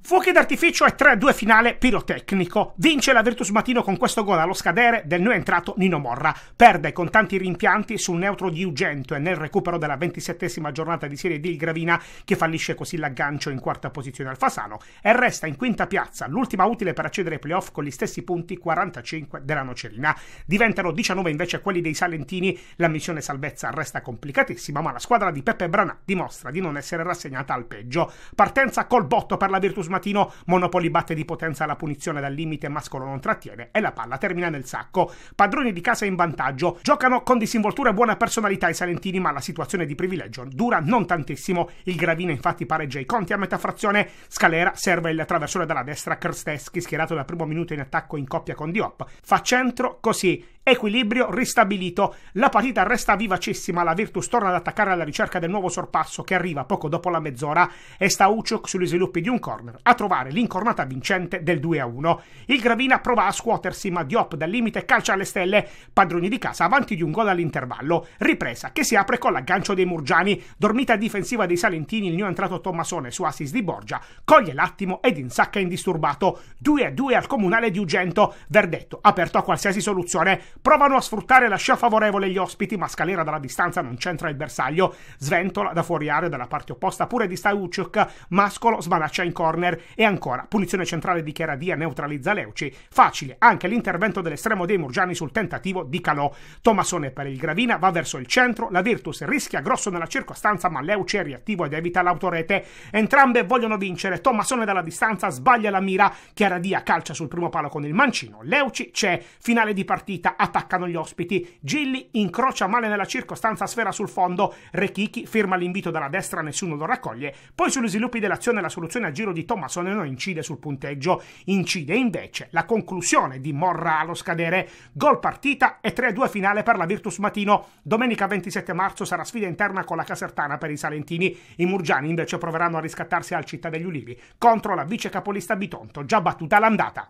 Fuochi d'artificio e 3-2 finale pirotecnico. Vince la Virtus Matino con questo gol allo scadere del new entrato Nino Morra. Perde con tanti rimpianti sul neutro di Ugento e nel recupero della ventisettesima giornata di Serie D il Gravina che fallisce così l'aggancio in quarta posizione al Fasano e resta in quinta piazza, l'ultima utile per accedere ai playoff con gli stessi punti 45 della Nocerina. Diventano 19 invece quelli dei Salentini. La missione salvezza resta complicatissima, ma la squadra di Peppe Branà dimostra di non essere rassegnata al peggio. Partenza col botto per la Virtus Matino. Monopoli batte di potenza la punizione dal limite, Mascolo non trattiene e la palla termina nel sacco. Padroni di casa in vantaggio, giocano con disinvoltura e buona personalità i salentini, ma la situazione di privilegio dura non tantissimo. Il Gravina infatti pareggia i conti a metà frazione, Scalera serve il traversone dalla destra, Krsteschi schierato dal primo minuto in attacco in coppia con Diop, fa centro, così Equilibrio ristabilito. La partita resta vivacissima. La Virtus torna ad attaccare alla ricerca del nuovo sorpasso che arriva poco dopo la mezz'ora e sta Uciok sugli sviluppi di un corner a trovare l'incornata vincente del 2-1. Il Gravina prova a scuotersi, ma Diop dal limite calcia alle stelle. Padroni di casa avanti di un gol all'intervallo. Ripresa che si apre con l'aggancio dei Murgiani. Dormita difensiva dei Salentini, il new entrato Tommasone su assist di Borgia. Coglie l'attimo ed insacca indisturbato. 2-2 al comunale di Ugento. Verdetto aperto a qualsiasi soluzione. Provano a sfruttare la scia favorevole gli ospiti, ma Scalera dalla distanza non c'entra il bersaglio. Sventola da fuori area dalla parte opposta pure di Stajuciuk. Mascolo smanaccia in corner e ancora punizione centrale di Cheradia neutralizza Leuci. Facile anche l'intervento dell'estremo dei Murgiani sul tentativo di Calò. Tomassone per il Gravina va verso il centro, la Virtus rischia grosso nella circostanza, ma Leuci è riattivo ed evita l'autorete. Entrambe vogliono vincere. Tomassone dalla distanza sbaglia la mira. Chiaradia calcia sul primo palo con il mancino. Leuci c'è. Finale di partita a attaccano gli ospiti. Gilli incrocia male nella circostanza sfera sul fondo. Rechichi firma l'invito dalla destra, nessuno lo raccoglie. Poi sugli sviluppi dell'azione la soluzione a giro di Tommaso non incide sul punteggio. Incide invece la conclusione di Morra allo scadere. Gol partita e 3-2 finale per la Virtus Matino. Domenica 27 marzo sarà sfida interna con la Casertana per i Salentini. I Murgiani invece proveranno a riscattarsi al Città degli Ulivi contro la vice capolista Bitonto, già battuta l'andata.